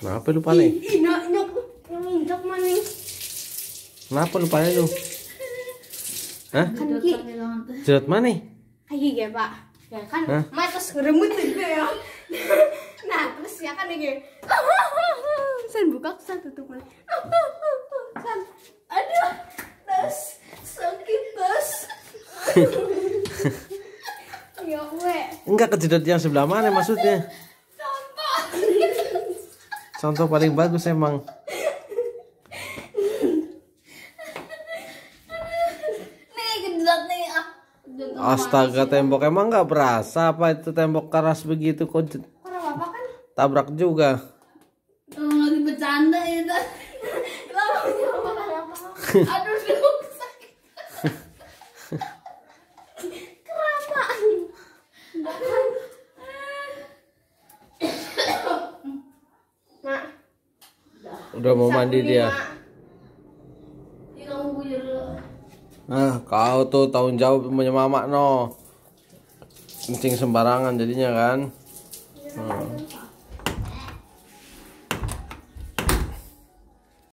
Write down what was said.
Kenapa lu nih? Kenapa lu nih lu? Hah? Kan Jerat mana? Ayo kan ya pak. Ya kan, Hah? mas terus ngeremut gitu ya. Nah terus ya kan lagi. Sen buka, sen tutup lagi. Sen, aduh, terus sakit terus. Ya gue. Enggak kejedot yang sebelah mana maksudnya? Contoh paling bagus emang. Ah. Astaga tembok emang nggak berasa apa itu tembok keras begitu kok kan? tabrak juga. bercanda ya, itu. Aduh, sakit. udah mau mandi dia Nah, kau tuh tahun jauh punya mama no. Kencing sembarangan jadinya kan. Hmm.